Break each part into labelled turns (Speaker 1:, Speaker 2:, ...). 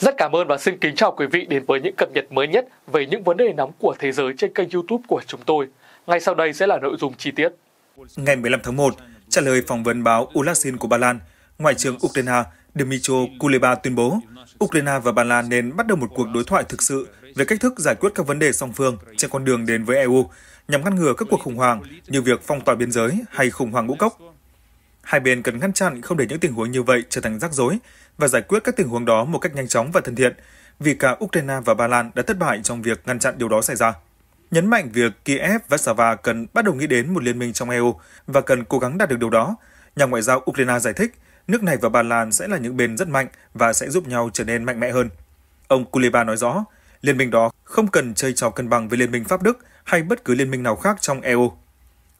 Speaker 1: Rất cảm ơn và xin kính chào quý vị đến với những cập nhật mới nhất về những vấn đề nóng của thế giới trên kênh YouTube của chúng tôi. Ngay sau đây sẽ là nội dung chi tiết. Ngày 15 tháng 1, trả lời phỏng vấn báo Ulasin của Ba Lan, Ngoại trưởng Ukraine Dmytro Kuleba tuyên bố Ukraine và Ba Lan nên bắt đầu một cuộc đối thoại thực sự về cách thức giải quyết các vấn đề song phương trên con đường đến với EU nhằm ngăn ngừa các cuộc khủng hoảng như việc phong tỏa biên giới hay khủng hoảng ngũ cốc hai bên cần ngăn chặn không để những tình huống như vậy trở thành rắc rối và giải quyết các tình huống đó một cách nhanh chóng và thân thiện, vì cả Ukraine và Ba Lan đã thất bại trong việc ngăn chặn điều đó xảy ra. Nhấn mạnh việc Kiev và Sava cần bắt đầu nghĩ đến một liên minh trong EU và cần cố gắng đạt được điều đó, nhà ngoại giao Ukraine giải thích nước này và Ba Lan sẽ là những bên rất mạnh và sẽ giúp nhau trở nên mạnh mẽ hơn. Ông Kuleba nói rõ, liên minh đó không cần chơi trò cân bằng với liên minh Pháp Đức hay bất cứ liên minh nào khác trong EU.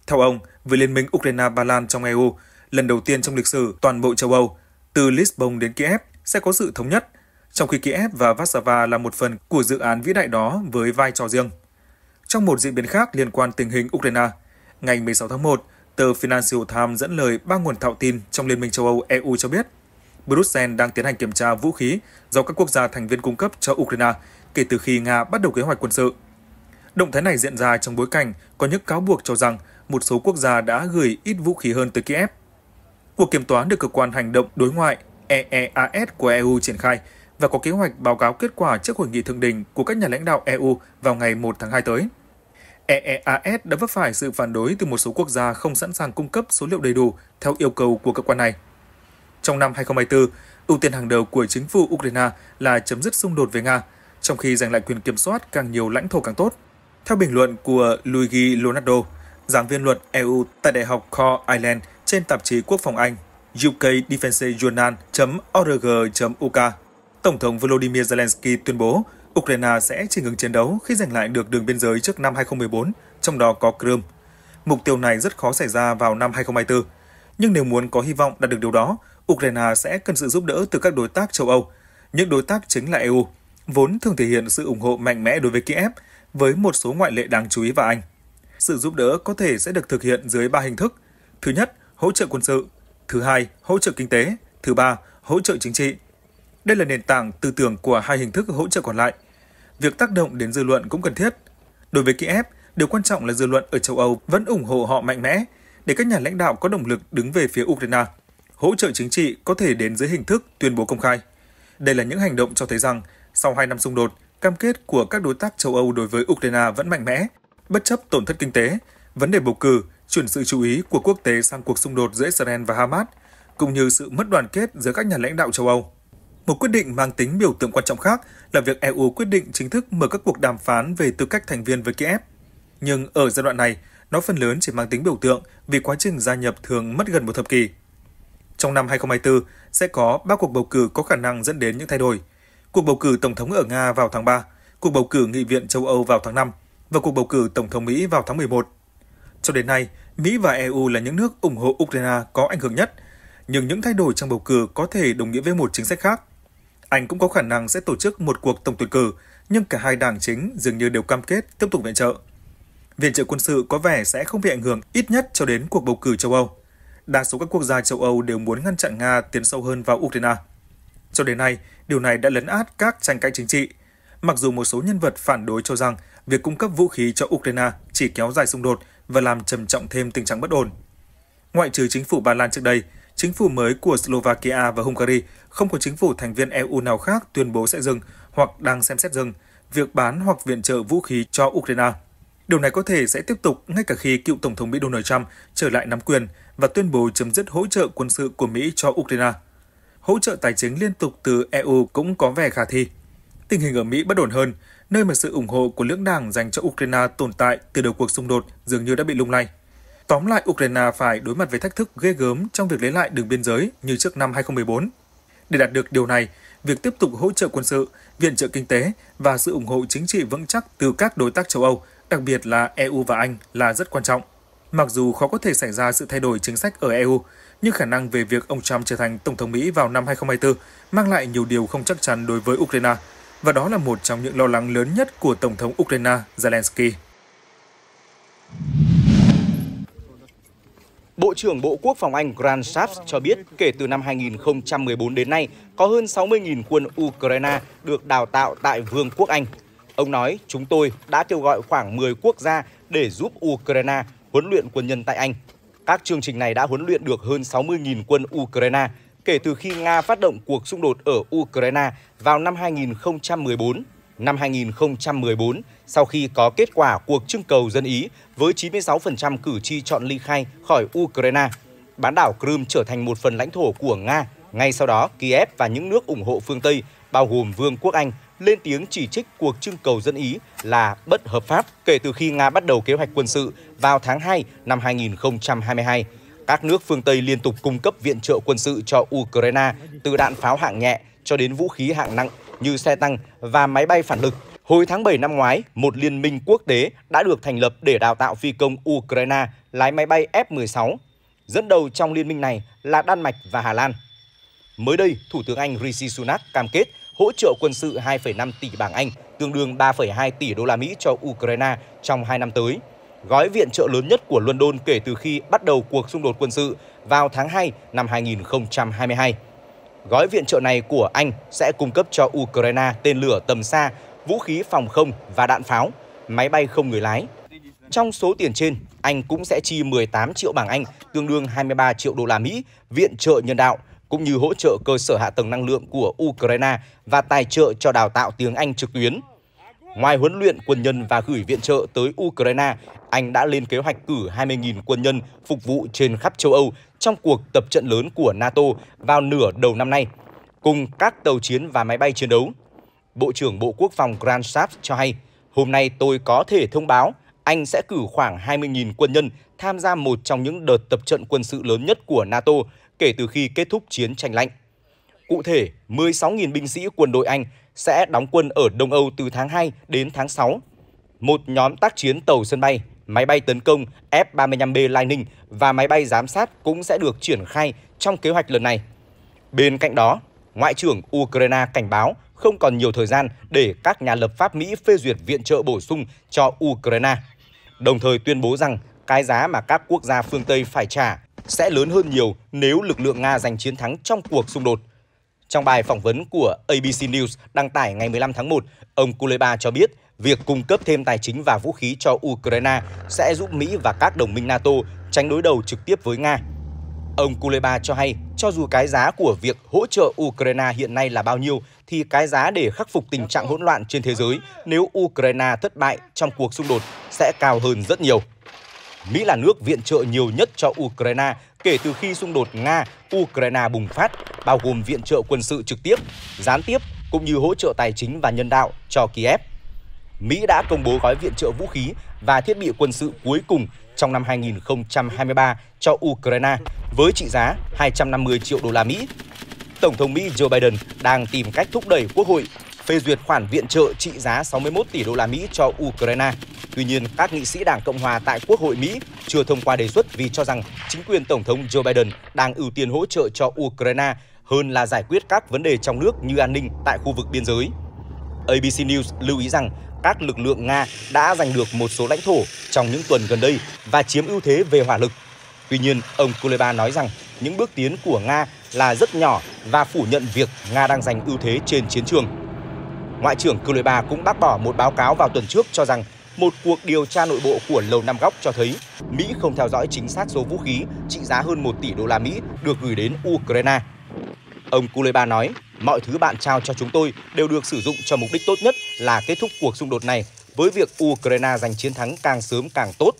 Speaker 1: Theo ông, với liên minh Ukraine-Ba Lan trong EU, lần đầu tiên trong lịch sử toàn bộ châu Âu, từ Lisbon đến Kiev sẽ có sự thống nhất, trong khi Kiev và Warsaw là một phần của dự án vĩ đại đó với vai trò riêng. Trong một diễn biến khác liên quan tình hình Ukraine, ngày 16 tháng 1, tờ Financial Times dẫn lời ba nguồn thạo tin trong Liên minh châu Âu EU cho biết, Brussels đang tiến hành kiểm tra vũ khí do các quốc gia thành viên cung cấp cho Ukraine kể từ khi Nga bắt đầu kế hoạch quân sự. Động thái này diễn ra trong bối cảnh có những cáo buộc cho rằng một số quốc gia đã gửi ít vũ khí hơn tới Kiev Cuộc kiểm toán được cơ quan hành động đối ngoại EEAS của EU triển khai và có kế hoạch báo cáo kết quả trước hội nghị thượng đỉnh của các nhà lãnh đạo EU vào ngày 1 tháng 2 tới. EEAS đã vấp phải sự phản đối từ một số quốc gia không sẵn sàng cung cấp số liệu đầy đủ theo yêu cầu của cơ quan này. Trong năm 2024, ưu tiên hàng đầu của chính phủ Ukraine là chấm dứt xung đột với Nga, trong khi giành lại quyền kiểm soát càng nhiều lãnh thổ càng tốt. Theo bình luận của Luigi Leonardo, giảng viên luật EU tại Đại học Core Island trên tạp chí Quốc phòng Anh UK org uk Tổng thống Volodymyr Zelensky tuyên bố Ukraine sẽ chỉ ngừng chiến đấu khi giành lại được đường biên giới trước năm 2014, trong đó có Crimea. Mục tiêu này rất khó xảy ra vào năm 2024. Nhưng nếu muốn có hy vọng đạt được điều đó, Ukraine sẽ cần sự giúp đỡ từ các đối tác châu Âu. Những đối tác chính là EU, vốn thường thể hiện sự ủng hộ mạnh mẽ đối với Kiev, với một số ngoại lệ đáng chú ý và Anh. Sự giúp đỡ có thể sẽ được thực hiện dưới ba hình thức. Thứ nhất, hỗ trợ quân sự, thứ hai, hỗ trợ kinh tế, thứ ba, hỗ trợ chính trị. Đây là nền tảng tư tưởng của hai hình thức hỗ trợ còn lại. Việc tác động đến dư luận cũng cần thiết. Đối với Kiev, điều quan trọng là dư luận ở châu Âu vẫn ủng hộ họ mạnh mẽ để các nhà lãnh đạo có động lực đứng về phía Ukraine. Hỗ trợ chính trị có thể đến dưới hình thức tuyên bố công khai. Đây là những hành động cho thấy rằng, sau 2 năm xung đột, cam kết của các đối tác châu Âu đối với Ukraine vẫn mạnh mẽ, bất chấp tổn thất kinh tế, vấn đề bầu cử chuyển sự chú ý của quốc tế sang cuộc xung đột giữa Israel và Hamas, cũng như sự mất đoàn kết giữa các nhà lãnh đạo châu Âu. Một quyết định mang tính biểu tượng quan trọng khác là việc EU quyết định chính thức mở các cuộc đàm phán về tư cách thành viên với Kiev. Nhưng ở giai đoạn này, nó phần lớn chỉ mang tính biểu tượng vì quá trình gia nhập thường mất gần một thập kỷ. Trong năm 2024, sẽ có 3 cuộc bầu cử có khả năng dẫn đến những thay đổi. Cuộc bầu cử Tổng thống ở Nga vào tháng 3, cuộc bầu cử Nghị viện châu Âu vào tháng 5 và cuộc bầu cử Tổng thống Mỹ vào tháng 11. Cho đến nay, Mỹ và EU là những nước ủng hộ Ukraine có ảnh hưởng nhất, nhưng những thay đổi trong bầu cử có thể đồng nghĩa với một chính sách khác. Anh cũng có khả năng sẽ tổ chức một cuộc tổng tuyển cử, nhưng cả hai đảng chính dường như đều cam kết tiếp tục viện trợ. Viện trợ quân sự có vẻ sẽ không bị ảnh hưởng ít nhất cho đến cuộc bầu cử châu Âu. Đa số các quốc gia châu Âu đều muốn ngăn chặn Nga tiến sâu hơn vào Ukraine. Cho đến nay, điều này đã lấn át các tranh cãi chính trị. Mặc dù một số nhân vật phản đối cho rằng việc cung cấp vũ khí cho Ukraine chỉ kéo dài xung đột và làm trầm trọng thêm tình trạng bất ổn. Ngoại trừ chính phủ Ba Lan trước đây, chính phủ mới của Slovakia và Hungary không có chính phủ thành viên EU nào khác tuyên bố sẽ dừng hoặc đang xem xét dừng việc bán hoặc viện trợ vũ khí cho Ukraine. Điều này có thể sẽ tiếp tục ngay cả khi cựu Tổng thống Mỹ Donald Trump trở lại nắm quyền và tuyên bố chấm dứt hỗ trợ quân sự của Mỹ cho Ukraine. Hỗ trợ tài chính liên tục từ EU cũng có vẻ khả thi. Tình hình ở Mỹ bất ổn hơn, nơi mà sự ủng hộ của lưỡng đảng dành cho Ukraine tồn tại từ đầu cuộc xung đột dường như đã bị lung lay. Tóm lại, Ukraine phải đối mặt với thách thức ghê gớm trong việc lấy lại đường biên giới như trước năm 2014. Để đạt được điều này, việc tiếp tục hỗ trợ quân sự, viện trợ kinh tế và sự ủng hộ chính trị vững chắc từ các đối tác châu Âu, đặc biệt là EU và Anh là rất quan trọng. Mặc dù khó có thể xảy ra sự thay đổi chính sách ở EU, nhưng khả năng về việc ông Trump trở thành Tổng thống Mỹ vào năm 2024 mang lại nhiều điều không chắc chắn đối với Ukraine – và đó là một trong những lo lắng lớn nhất của Tổng thống Ukraine Zelensky.
Speaker 2: Bộ trưởng Bộ Quốc phòng Anh Grant Shapps cho biết kể từ năm 2014 đến nay, có hơn 60.000 quân Ukraine được đào tạo tại Vương quốc Anh. Ông nói, chúng tôi đã kêu gọi khoảng 10 quốc gia để giúp Ukraine huấn luyện quân nhân tại Anh. Các chương trình này đã huấn luyện được hơn 60.000 quân Ukraine kể từ khi Nga phát động cuộc xung đột ở Ukraine vào năm 2014. Năm 2014, sau khi có kết quả cuộc trưng cầu dân Ý với 96% cử tri chọn ly khai khỏi Ukraine, bán đảo Crimea trở thành một phần lãnh thổ của Nga. Ngay sau đó, Kiev và những nước ủng hộ phương Tây, bao gồm Vương quốc Anh, lên tiếng chỉ trích cuộc trưng cầu dân Ý là bất hợp pháp kể từ khi Nga bắt đầu kế hoạch quân sự vào tháng 2 năm 2022. Các nước phương Tây liên tục cung cấp viện trợ quân sự cho Ukraine từ đạn pháo hạng nhẹ cho đến vũ khí hạng nặng như xe tăng và máy bay phản lực. Hồi tháng 7 năm ngoái, một liên minh quốc tế đã được thành lập để đào tạo phi công Ukraine lái máy bay F-16. Dẫn đầu trong liên minh này là Đan Mạch và Hà Lan. Mới đây, Thủ tướng Anh Rishi Sunak cam kết hỗ trợ quân sự 2,5 tỷ bảng Anh, tương đương 3,2 tỷ đô la Mỹ cho Ukraine trong 2 năm tới. Gói viện trợ lớn nhất của London kể từ khi bắt đầu cuộc xung đột quân sự vào tháng 2 năm 2022. Gói viện trợ này của Anh sẽ cung cấp cho Ukraine tên lửa tầm xa, vũ khí phòng không và đạn pháo, máy bay không người lái. Trong số tiền trên, Anh cũng sẽ chi 18 triệu bảng Anh, tương đương 23 triệu đô la Mỹ, viện trợ nhân đạo, cũng như hỗ trợ cơ sở hạ tầng năng lượng của Ukraine và tài trợ cho đào tạo tiếng Anh trực tuyến. Ngoài huấn luyện quân nhân và gửi viện trợ tới Ukraine, Anh đã lên kế hoạch cử 20.000 quân nhân phục vụ trên khắp châu Âu trong cuộc tập trận lớn của NATO vào nửa đầu năm nay, cùng các tàu chiến và máy bay chiến đấu. Bộ trưởng Bộ Quốc phòng Grant Shapps cho hay, hôm nay tôi có thể thông báo anh sẽ cử khoảng 20.000 quân nhân tham gia một trong những đợt tập trận quân sự lớn nhất của NATO kể từ khi kết thúc chiến tranh lạnh. Cụ thể, 16.000 binh sĩ quân đội Anh sẽ đóng quân ở Đông Âu từ tháng 2 đến tháng 6. Một nhóm tác chiến tàu sân bay máy bay tấn công F-35B Lightning và máy bay giám sát cũng sẽ được triển khai trong kế hoạch lần này. Bên cạnh đó, Ngoại trưởng Ukraine cảnh báo không còn nhiều thời gian để các nhà lập pháp Mỹ phê duyệt viện trợ bổ sung cho Ukraine, đồng thời tuyên bố rằng cái giá mà các quốc gia phương Tây phải trả sẽ lớn hơn nhiều nếu lực lượng Nga giành chiến thắng trong cuộc xung đột. Trong bài phỏng vấn của ABC News đăng tải ngày 15 tháng 1, ông Kuleba cho biết việc cung cấp thêm tài chính và vũ khí cho Ukraine sẽ giúp Mỹ và các đồng minh NATO tránh đối đầu trực tiếp với Nga. Ông Kuleba cho hay, cho dù cái giá của việc hỗ trợ Ukraine hiện nay là bao nhiêu, thì cái giá để khắc phục tình trạng hỗn loạn trên thế giới nếu Ukraine thất bại trong cuộc xung đột sẽ cao hơn rất nhiều. Mỹ là nước viện trợ nhiều nhất cho Ukraine kể từ khi xung đột Nga-Ukraine bùng phát, bao gồm viện trợ quân sự trực tiếp, gián tiếp cũng như hỗ trợ tài chính và nhân đạo cho Kiev. Mỹ đã công bố gói viện trợ vũ khí và thiết bị quân sự cuối cùng trong năm 2023 cho Ukraine với trị giá 250 triệu đô la Mỹ. Tổng thống Mỹ Joe Biden đang tìm cách thúc đẩy Quốc hội phê duyệt khoản viện trợ trị giá 61 tỷ đô la Mỹ cho Ukraine. Tuy nhiên, các nghị sĩ Đảng Cộng hòa tại Quốc hội Mỹ chưa thông qua đề xuất vì cho rằng chính quyền Tổng thống Joe Biden đang ưu tiên hỗ trợ cho Ukraine hơn là giải quyết các vấn đề trong nước như an ninh tại khu vực biên giới. ABC News lưu ý rằng các lực lượng Nga đã giành được một số lãnh thổ trong những tuần gần đây và chiếm ưu thế về hỏa lực. Tuy nhiên, ông Kuleba nói rằng những bước tiến của Nga là rất nhỏ và phủ nhận việc Nga đang giành ưu thế trên chiến trường. Ngoại trưởng Kuleba cũng bác bỏ một báo cáo vào tuần trước cho rằng một cuộc điều tra nội bộ của Lầu Năm Góc cho thấy Mỹ không theo dõi chính xác số vũ khí trị giá hơn 1 tỷ đô la Mỹ được gửi đến Ukraine. Ông Kuleba nói, Mọi thứ bạn trao cho chúng tôi đều được sử dụng cho mục đích tốt nhất là kết thúc cuộc xung đột này với việc Ukraine giành chiến thắng càng sớm càng tốt.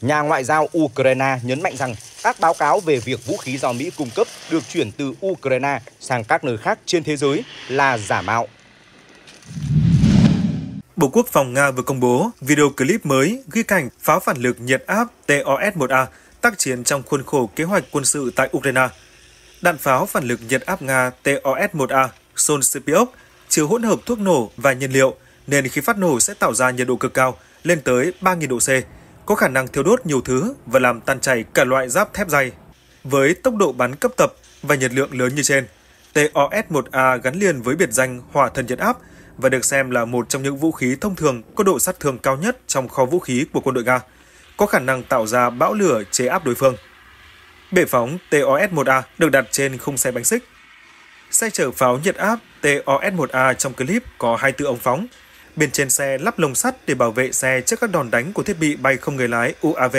Speaker 2: Nhà ngoại giao Ukraine nhấn mạnh rằng các báo cáo về việc vũ khí do Mỹ cung cấp được chuyển từ Ukraine sang các nơi khác trên thế giới là giả mạo.
Speaker 1: Bộ Quốc phòng Nga vừa công bố video clip mới ghi cảnh pháo phản lực nhiệt áp TOS-1A tác chiến trong khuôn khổ kế hoạch quân sự tại Ukraine – đạn pháo phản lực nhiệt áp Nga TOS-1A Solsipiok chứa hỗn hợp thuốc nổ và nhiên liệu nên khi phát nổ sẽ tạo ra nhiệt độ cực cao lên tới 3.000 độ C, có khả năng thiêu đốt nhiều thứ và làm tan chảy cả loại giáp thép dày. Với tốc độ bắn cấp tập và nhiệt lượng lớn như trên, TOS-1A gắn liền với biệt danh hỏa thần nhiệt áp và được xem là một trong những vũ khí thông thường có độ sát thương cao nhất trong kho vũ khí của quân đội Nga, có khả năng tạo ra bão lửa chế áp đối phương. Bệ phóng TOS-1A được đặt trên khung xe bánh xích. Xe chở pháo nhiệt áp TOS-1A trong clip có hai tự ống phóng. Bên trên xe lắp lồng sắt để bảo vệ xe trước các đòn đánh của thiết bị bay không người lái UAV.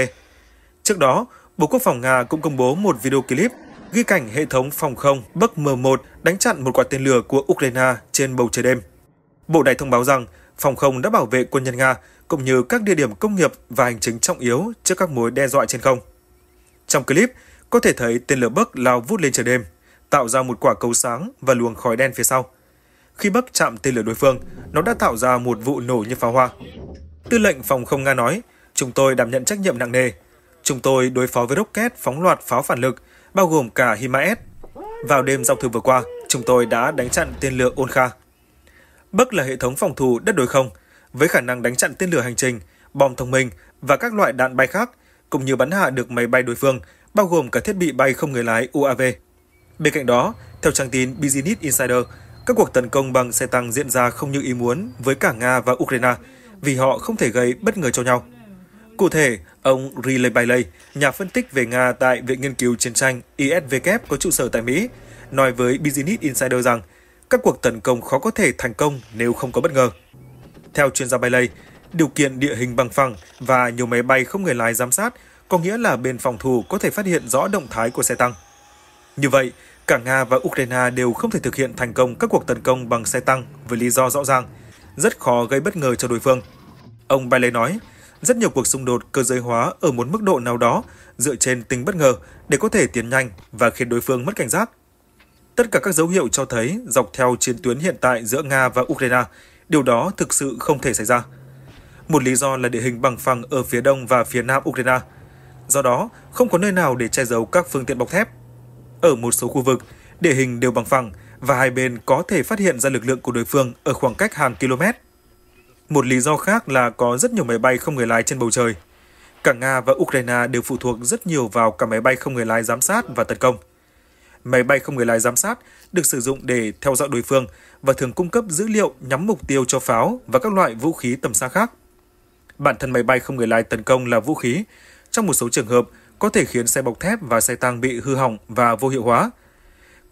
Speaker 1: Trước đó, Bộ Quốc phòng Nga cũng công bố một video clip ghi cảnh hệ thống phòng không Bắc M1 đánh chặn một quả tên lửa của Ukraine trên bầu trời đêm. Bộ này thông báo rằng phòng không đã bảo vệ quân nhân Nga cũng như các địa điểm công nghiệp và hành chính trọng yếu trước các mối đe dọa trên không. Trong clip, có thể thấy tên lửa Bắc lao vút lên trời đêm, tạo ra một quả cầu sáng và luồng khói đen phía sau. Khi Bắc chạm tên lửa đối phương, nó đã tạo ra một vụ nổ như pháo hoa. Tư lệnh phòng không Nga nói, chúng tôi đảm nhận trách nhiệm nặng nề. Chúng tôi đối phó với rocket phóng loạt pháo phản lực, bao gồm cả HIMARS. Vào đêm giao thừa vừa qua, chúng tôi đã đánh chặn tên lửa Olkha. Bắc là hệ thống phòng thủ đất đối không, với khả năng đánh chặn tên lửa hành trình, bom thông minh và các loại đạn bay khác, cũng như bắn hạ được máy bay đối phương bao gồm cả thiết bị bay không người lái UAV. Bên cạnh đó, theo trang tin Business Insider, các cuộc tấn công bằng xe tăng diễn ra không như ý muốn với cả Nga và Ukraine vì họ không thể gây bất ngờ cho nhau. Cụ thể, ông Riley Bailey, nhà phân tích về Nga tại Viện Nghiên cứu Chiến tranh ISW có trụ sở tại Mỹ, nói với Business Insider rằng các cuộc tấn công khó có thể thành công nếu không có bất ngờ. Theo chuyên gia Bailey, điều kiện địa hình bằng phẳng và nhiều máy bay không người lái giám sát có nghĩa là bên phòng thủ có thể phát hiện rõ động thái của xe tăng. Như vậy, cả Nga và Ukraine đều không thể thực hiện thành công các cuộc tấn công bằng xe tăng với lý do rõ ràng, rất khó gây bất ngờ cho đối phương. Ông Bailey nói, rất nhiều cuộc xung đột cơ giới hóa ở một mức độ nào đó dựa trên tính bất ngờ để có thể tiến nhanh và khiến đối phương mất cảnh giác. Tất cả các dấu hiệu cho thấy dọc theo chiến tuyến hiện tại giữa Nga và Ukraine, điều đó thực sự không thể xảy ra. Một lý do là địa hình bằng phẳng ở phía đông và phía nam Ukraine – do đó không có nơi nào để che giấu các phương tiện bọc thép. Ở một số khu vực, địa hình đều bằng phẳng và hai bên có thể phát hiện ra lực lượng của đối phương ở khoảng cách hàng km. Một lý do khác là có rất nhiều máy bay không người lái trên bầu trời. Cả Nga và Ukraine đều phụ thuộc rất nhiều vào cả máy bay không người lái giám sát và tấn công. Máy bay không người lái giám sát được sử dụng để theo dõi đối phương và thường cung cấp dữ liệu nhắm mục tiêu cho pháo và các loại vũ khí tầm xa khác. Bản thân máy bay không người lái tấn công là vũ khí, trong một số trường hợp có thể khiến xe bọc thép và xe tăng bị hư hỏng và vô hiệu hóa.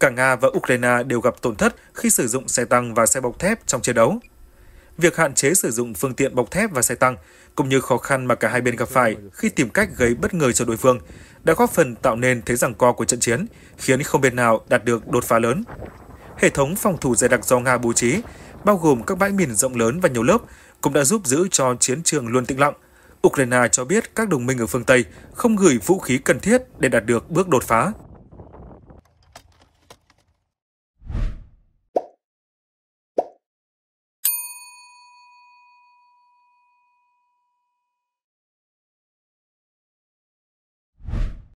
Speaker 1: Cả Nga và Ukraine đều gặp tổn thất khi sử dụng xe tăng và xe bọc thép trong chiến đấu. Việc hạn chế sử dụng phương tiện bọc thép và xe tăng, cũng như khó khăn mà cả hai bên gặp phải khi tìm cách gây bất ngờ cho đối phương, đã góp phần tạo nên thế giằng co của trận chiến, khiến không bên nào đạt được đột phá lớn. Hệ thống phòng thủ dày đặc do Nga bố trí, bao gồm các bãi mìn rộng lớn và nhiều lớp, cũng đã giúp giữ cho chiến trường luôn tĩnh lặng, Ukraine cho biết các đồng minh ở phương Tây không gửi vũ khí cần thiết để đạt được bước đột phá.